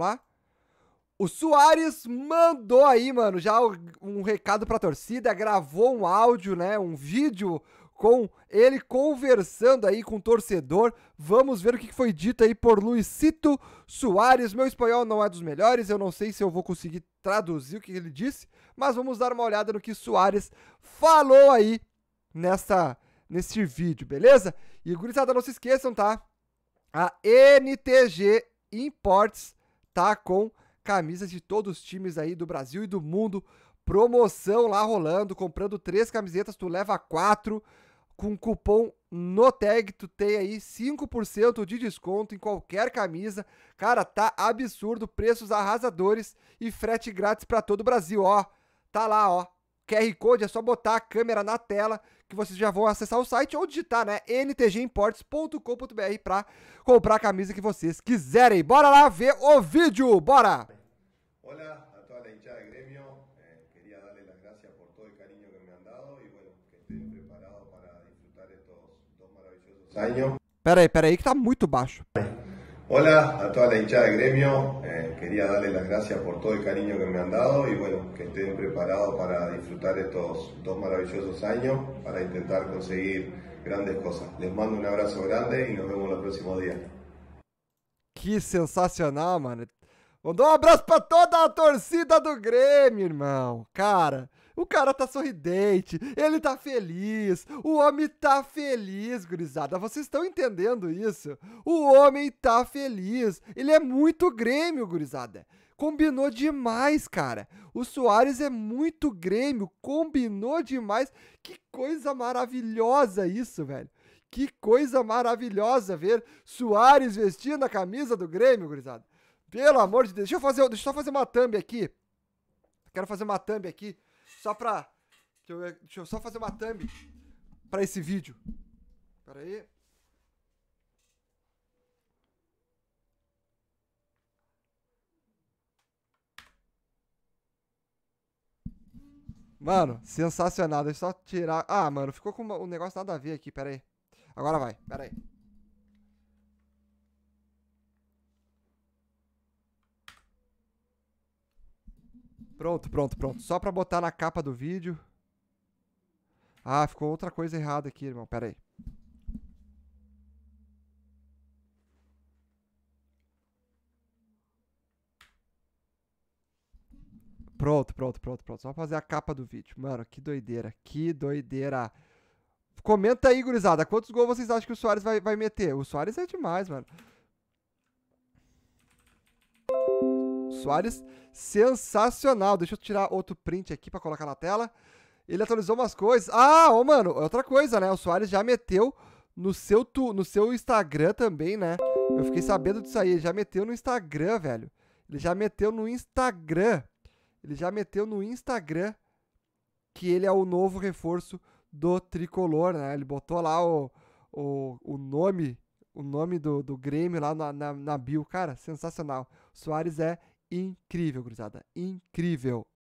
lá? O Soares mandou aí, mano, já um recado pra torcida, gravou um áudio, né, um vídeo com ele conversando aí com o torcedor. Vamos ver o que foi dito aí por Luisito Soares. Meu espanhol não é dos melhores, eu não sei se eu vou conseguir traduzir o que ele disse, mas vamos dar uma olhada no que Soares falou aí nessa nesse vídeo, beleza? E gurizada, não se esqueçam, tá? A NTG Imports Tá com camisas de todos os times aí do Brasil e do mundo. Promoção lá rolando, comprando três camisetas, tu leva quatro. Com cupom NOTEG, tu tem aí 5% de desconto em qualquer camisa. Cara, tá absurdo, preços arrasadores e frete grátis para todo o Brasil, ó. Tá lá, ó. QR Code, é só botar a câmera na tela que vocês já vão acessar o site ou digitar, né, ntgimports.com.br para comprar a camisa que vocês quiserem. Bora lá ver o vídeo, bora! Olá a toda a hinchada de Grêmio, eh, queria dar as graças por todo o carinho que me han dado e, bueno, que preparados para disfrutar estos maravilhosos Peraí, peraí, que tá muito baixo. Olá a toda a hinchada de Grêmio, eh, quería darles las gracias por todo el cariño que me han dado y bueno, que estén preparados para disfrutar estos dos maravillosos años, para intentar conseguir grandes cosas. Les mando un abrazo grande y nos vemos los próximos días. Que sensacional, ah, mano. um abraço para toda a torcida do Grêmio, irmão. Cara, O cara tá sorridente, ele tá feliz, o homem tá feliz, gurizada. Vocês estão entendendo isso? O homem tá feliz, ele é muito Grêmio, gurizada. Combinou demais, cara. O Soares é muito Grêmio, combinou demais. Que coisa maravilhosa isso, velho. Que coisa maravilhosa ver Soares vestindo a camisa do Grêmio, gurizada. Pelo amor de Deus. Deixa eu fazer, deixa eu só fazer uma thumb aqui. Quero fazer uma thumb aqui só pra. Deixa eu, ver, deixa eu só fazer uma thumb pra esse vídeo. Pera aí. Mano, sensacional. Deixa eu só tirar. Ah, mano, ficou com um negócio nada a ver aqui. Pera aí. Agora vai. Pera aí. Pronto, pronto, pronto. Só pra botar na capa do vídeo. Ah, ficou outra coisa errada aqui, irmão. Pera aí. Pronto, pronto, pronto, pronto. Só fazer a capa do vídeo. Mano, que doideira. Que doideira. Comenta aí, gurizada. Quantos gols vocês acham que o Soares vai, vai meter? O Soares é demais, mano. Soares, sensacional. Deixa eu tirar outro print aqui para colocar na tela. Ele atualizou umas coisas. Ah, ô, mano, é outra coisa, né? O Soares já meteu no seu, tu, no seu Instagram também, né? Eu fiquei sabendo disso aí. Ele já meteu no Instagram, velho. Ele já meteu no Instagram. Ele já meteu no Instagram que ele é o novo reforço do tricolor, né? Ele botou lá o, o, o nome o nome do, do Grêmio lá na, na, na bio. Cara, sensacional. Soares é incrível, gurizada. Incrível.